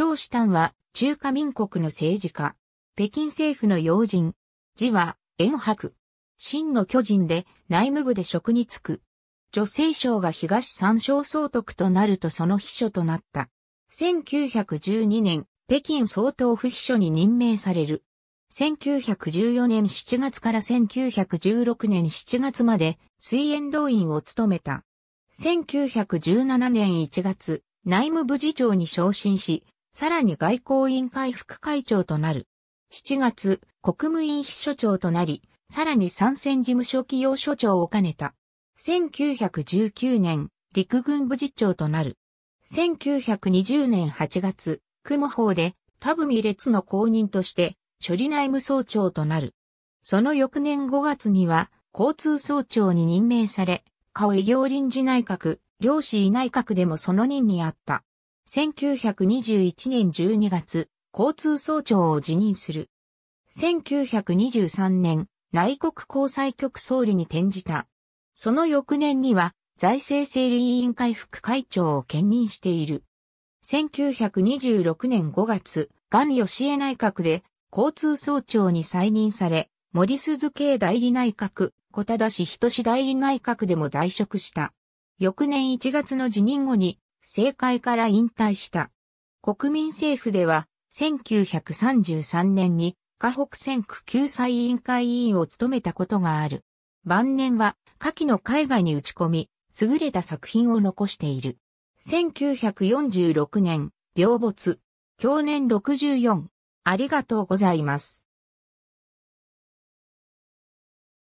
張士丹は中華民国の政治家。北京政府の要人。字は、円白。真の巨人で内務部で職に就く。女性省が東三省総督となるとその秘書となった。1912年、北京総統府秘書に任命される。1914年7月から1916年7月まで水煙動員を務めた。1917年1月、内務部次長に昇進し、さらに外交委員会副会長となる。7月、国務院秘書長となり、さらに参戦事務所企業所長を兼ねた。1919年、陸軍部次長となる。1920年8月、雲法で分、文列の公認として処理内務総長となる。その翌年5月には交通総長に任命され、顔井業臨時内閣、漁師内閣でもその任にあった。1921年12月、交通総長を辞任する。1923年、内国交際局総理に転じた。その翌年には、財政整理委員会副会長を兼任している。1926年5月、菅義偉内閣で交通総長に再任され、森鈴慶代理内閣、小田氏志代理内閣でも在職した。翌年1月の辞任後に政界から引退した。国民政府では、1933年に、河北選区救済委員会委員を務めたことがある。晩年は、下記の絵画に打ち込み、優れた作品を残している。1946年、病没。去年64。ありがとうございます。